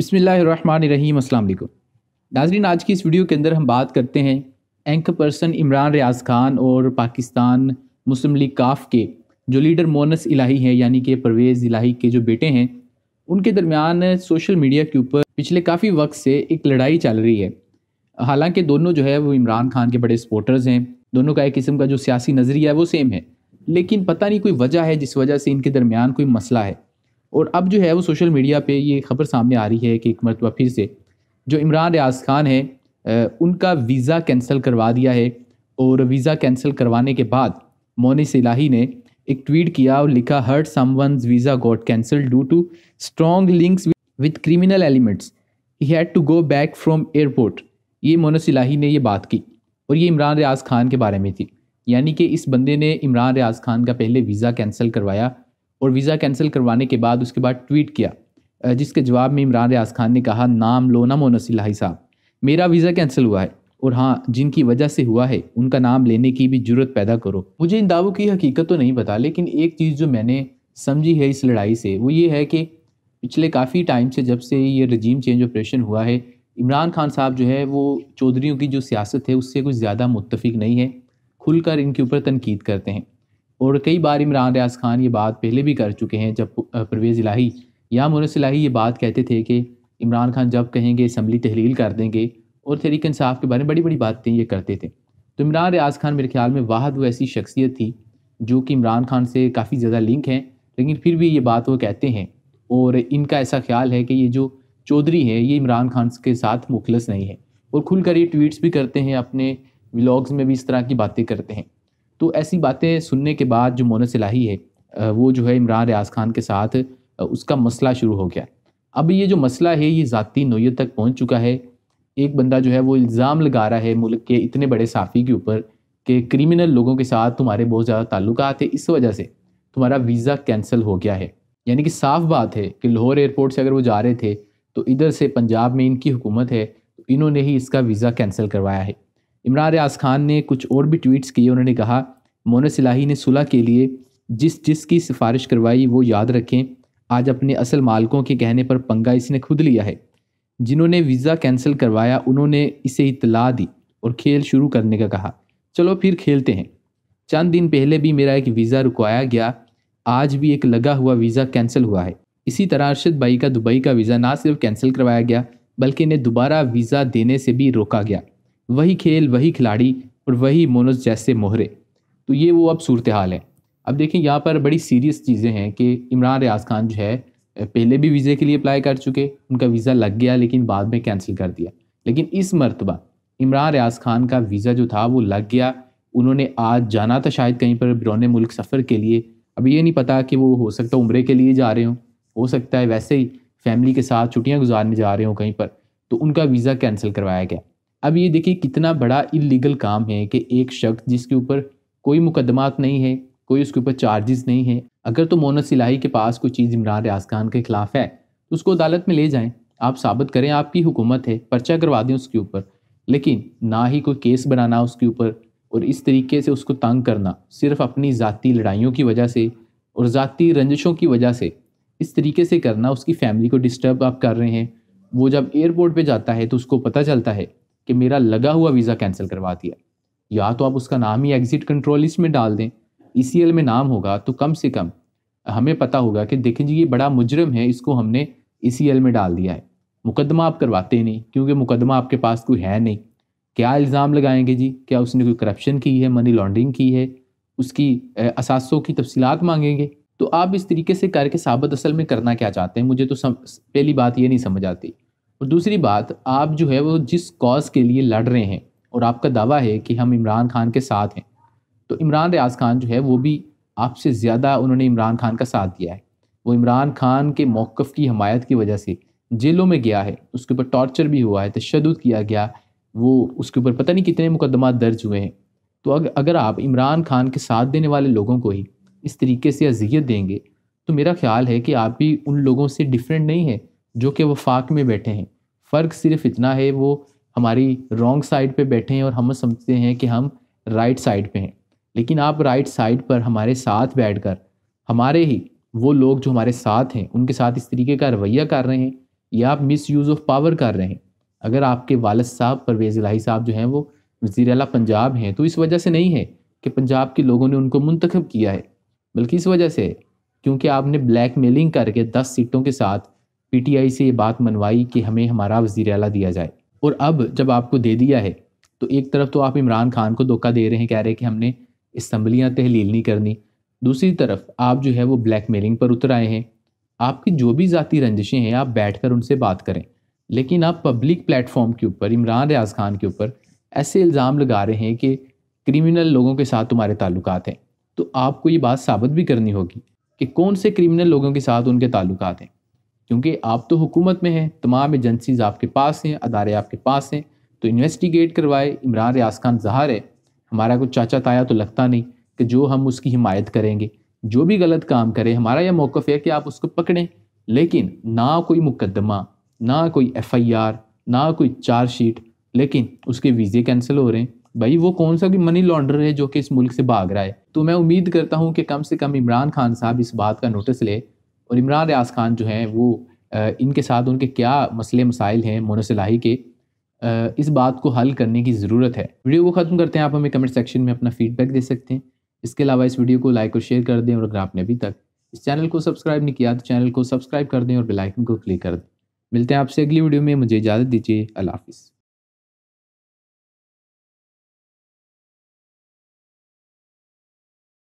बसमीम अस्सलाम वालेकुम नाजरीन आज की इस वीडियो के अंदर हम बात करते हैं एंकर पर्सन इमरान रियाज खान और पाकिस्तान मुस्लिम लीग काफ के जो लीडर मोनस इलाही हैं यानी कि परवेज़ इलाही के जो बेटे हैं उनके दरमियान सोशल मीडिया के ऊपर पिछले काफ़ी वक्त से एक लड़ाई चल रही है हालांकि दोनों जो है वो इमरान खान के बड़े सपोर्टर्स हैं दोनों का एक किस्म का जो सियासी नज़रिया है वो सेम है लेकिन पता नहीं कोई वजह है जिस वजह से इनके दरमियान कोई मसला है और अब जो है वो सोशल मीडिया पे ये खबर सामने आ रही है कि एक मरतबा फिर से जो इमरान रियाज खान है उनका वीज़ा कैंसिल करवा दिया है और वीज़ा कैंसिल करवाने के बाद मोनिस इलाही ने एक ट्वीट किया और लिखा heard someone's visa got cancelled due to strong links with criminal elements he had to go back from airport ये मोन इलाही ने ये बात की और ये इमरान रियाज खान के बारे में थी यानी कि इस बंदे ने इमरान रियाज खान का पहले वीज़ा कैंसिल करवाया और वीज़ा कैंसिल करवाने के बाद उसके बाद ट्वीट किया जिसके जवाब में इमरान रियाज खान ने कहा नाम लो ना मोनसिल साहब मेरा वीज़ा कैंसिल हुआ है और हाँ जिनकी वजह से हुआ है उनका नाम लेने की भी जरूरत पैदा करो मुझे इन दावों की हकीकत तो नहीं पता लेकिन एक चीज़ जो मैंने समझी है इस लड़ाई से वो ये है कि पिछले काफ़ी टाइम से जब से ये रजीम चेंज ऑपरेशन हुआ है इमरान खान साहब जो है वो चौधरीों की जो सियासत है उससे कुछ ज़्यादा मुतफिक नहीं है खुलकर इनके ऊपर तनकीद करते हैं और कई बार इमरान रियाज खान ये बात पहले भी कर चुके हैं जब परवेज़ इलाही या मुनस इलाही ये बात कहते थे कि इमरान खान जब कहेंगे इसम्बली तहलील कर देंगे और तहरीक इंसाफ के बारे में बड़ी बड़ी बातें ये करते थे तो इमरान रियाज खान मेरे ख्याल में वाहद वो ऐसी शख्सियत थी जो कि इमरान खान से काफ़ी ज़्यादा लिंक हैं लेकिन फिर भी ये बात वो कहते हैं और इनका ऐसा ख्याल है कि ये जो चौधरी है ये इमरान खान के साथ मुखलस नहीं है और खुलकर ये ट्वीट्स भी करते हैं अपने व्लाग्स में भी इस तरह की बातें करते हैं तो ऐसी बातें सुनने के बाद जो मोनस सिलाही है वो जो है इमरान रियाज खान के साथ उसका मसला शुरू हो गया अब ये जो मसला है ये ज़ाती नोयत तक पहुँच चुका है एक बंदा जो है वो इल्ज़ाम लगा रहा है मुल्क के इतने बड़े साफ़ी के ऊपर कि क्रिमिनल लोगों के साथ तुम्हारे बहुत ज़्यादा ताल्लुक है इस वजह से तुम्हारा वीज़ा कैंसिल हो गया है यानी कि साफ बात है कि लाहौर एयरपोर्ट से अगर वो जा रहे थे तो इधर से पंजाब में इनकी हुकूमत है तो इन्होंने ही इसका वीज़ा कैंसिल करवाया है इमरान रियाज खान ने कुछ और भी ट्वीट्स किए उन्होंने कहा मोन सिलाही ने सुलह के लिए जिस जिस की सिफारिश करवाई वो याद रखें आज अपने असल मालकों के कहने पर पंगा इसने खुद लिया है जिन्होंने वीज़ा कैंसिल करवाया उन्होंने इसे इतला दी और खेल शुरू करने का कहा चलो फिर खेलते हैं चंद दिन पहले भी मेरा एक वीज़ा रुकवाया गया आज भी एक लगा हुआ वीज़ा कैंसिल हुआ है इसी तरह अरशद भाई का दुबई का वीज़ा ना सिर्फ कैंसिल करवाया गया बल्कि इन्हें दोबारा वीज़ा देने से भी रोका गया वही खेल वही खिलाड़ी और वही मोनस जैसे मोहरे तो ये वो अब सूरत हाल है अब देखें यहाँ पर बड़ी सीरियस चीज़ें हैं कि इमरान रियाज खान जो है पहले भी वीज़े के लिए अप्लाई कर चुके उनका वीज़ा लग गया लेकिन बाद में कैंसिल कर दिया लेकिन इस मरतबा इमरान रियाज खान का वीज़ा जो था वो लग गया उन्होंने आज जाना था शायद कहीं पर बिरौन मुल्क सफ़र के लिए अभी ये नहीं पता कि वो हो सकता है उम्र के लिए जा रहे हों हो सकता है वैसे ही फैमिली के साथ छुट्टियाँ गुजारने जा रहे हों कहीं पर तो उनका वीज़ा कैंसिल करवाया गया अब ये देखिए कितना बड़ा इलीगल काम है कि एक शख्स जिसके ऊपर कोई मुकदमात नहीं है कोई उसके ऊपर चार्जेस नहीं है अगर तो मोनस इलाही के पास कोई चीज़ इमरान रियाज खान के ख़िलाफ़ है तो उसको अदालत में ले जाएं आप साबित करें आपकी हुकूमत है पर्चा करवा दें उसके ऊपर लेकिन ना ही कोई केस बनाना उसके ऊपर और इस तरीके से उसको तंग करना सिर्फ अपनी ज़ाती लड़ाइयों की वजह से और ज़ाती रंजिशों की वजह से इस तरीके से करना उसकी फैमिली को डिस्टर्ब आप कर रहे हैं वो जब एयरपोर्ट पे जाता है तो उसको पता चलता है कि मेरा लगा हुआ वीज़ा कैंसिल करवा दिया या तो आप उसका नाम ही एग्ज़िट कंट्रोल लिस्ट में डाल दें ई में नाम होगा तो कम से कम हमें पता होगा कि देखें जी ये बड़ा मुजरम है इसको हमने ई में डाल दिया है मुकदमा आप करवाते नहीं क्योंकि मुकदमा आपके पास कोई है नहीं क्या इल्ज़ाम लगाएंगे जी क्या उसने कोई करप्शन की है मनी लॉन्ड्रिंग की है उसकी असासों की तफसीलात मांगेंगे तो आप इस तरीके से करके साबित असल में करना क्या चाहते हैं मुझे तो सम, पहली बात ये नहीं समझ आती और दूसरी बात आप जो है वो जिस कॉज के लिए लड़ रहे हैं और आपका दावा है कि हम इमरान खान के साथ हैं तो इमरान रियाज खान जो है वो भी आपसे ज़्यादा उन्होंने इमरान खान का साथ दिया है वो इमरान खान के मौक़ की हमायत की वजह से जेलों में गया है उसके ऊपर टॉर्चर भी हुआ है तशद किया गया वो उसके ऊपर पता नहीं कितने मुकदमा दर्ज हुए हैं तो अगर आप इमरान खान के साथ देने वाले लोगों को ही इस तरीके से अजियत देंगे तो मेरा ख्याल है कि आप भी उन लोगों से डिफरेंट नहीं है जो कि वो फाक में बैठे हैं फ़र्क सिर्फ इतना है वो हमारी रॉन्ग साइड पे बैठे हैं और हम समझते हैं कि हम राइट साइड पे हैं लेकिन आप राइट साइड पर हमारे साथ बैठकर हमारे ही वो लोग जो हमारे साथ हैं उनके साथ इस तरीके का रवैया कर रहे हैं या आप मिस यूज़ ऑफ पावर कर रहे हैं अगर आपके वालद साहब परवेज़ इलाही साहब जो हैं वो वज़ी अला पंजाब हैं तो इस वजह से नहीं है कि पंजाब के लोगों ने उनको मंतखब किया है बल्कि इस वजह से क्योंकि आपने ब्लैक मेलिंग करके दस सीटों के साथ पीटीआई से ये बात मनवाई कि हमें हमारा वजीर अला दिया जाए और अब जब आपको दे दिया है तो एक तरफ तो आप इमरान खान को धोखा दे रहे हैं कह रहे हैं कि हमने इसम्बलियाँ तहलील नहीं करनी दूसरी तरफ आप जो है वो ब्लैक मेलिंग पर उतर आए हैं आपकी जो भी ज़ाती रंजिशें हैं आप बैठ कर उनसे बात करें लेकिन आप पब्लिक प्लेटफॉर्म के ऊपर इमरान रियाज खान के ऊपर ऐसे इल्ज़ाम लगा रहे हैं कि क्रिमिनल लोगों के साथ तुम्हारे ताल्लुक हैं तो आपको ये बात साबित भी करनी होगी कि कौन से क्रिमिनल लोगों के साथ उनके ताल्लुक हैं क्योंकि आप तो हुकूमत में हैं तमाम एजेंसीज़ आपके पास हैं अदारे आपके पास हैं तो इन्वेस्टिगेट करवाए इमरान रियाज खान जहार है हमारा कुछ चाचा ताया तो लगता नहीं कि जो हम उसकी हिमायत करेंगे जो भी गलत काम करें हमारा यह मौक़ है कि आप उसको पकड़ें लेकिन ना कोई मुकदमा ना कोई एफ़ आई आर ना कोई चार्जशीट लेकिन उसके वीज़े कैंसिल हो रहे हैं भाई वो कौन सा भी मनी लॉन्डर है जो कि इस मुल्क से भाग रहा है तो मैं उम्मीद करता हूँ कि कम से कम इमरान खान साहब इस बात का नोटिस ले और इमरान रियाज खान जो हैं वो इनके साथ उनके क्या मसले मसाइल हैं मोन सलाही के इस बात को हल करने की ज़रूरत है वीडियो को ख़त्म करते हैं आप हमें कमेंट सेक्शन में अपना फीडबैक दे सकते हैं इसके अलावा इस वीडियो को लाइक और शेयर कर दें और अगर आपने अभी तक इस चैनल को सब्सक्राइब नहीं किया तो चैनल को सब्सक्राइब कर दें और बेलाइकन को क्लिक कर दें मिलते हैं आपसे अगली वीडियो में मुझे इजाज़त दीजिए अल्लाह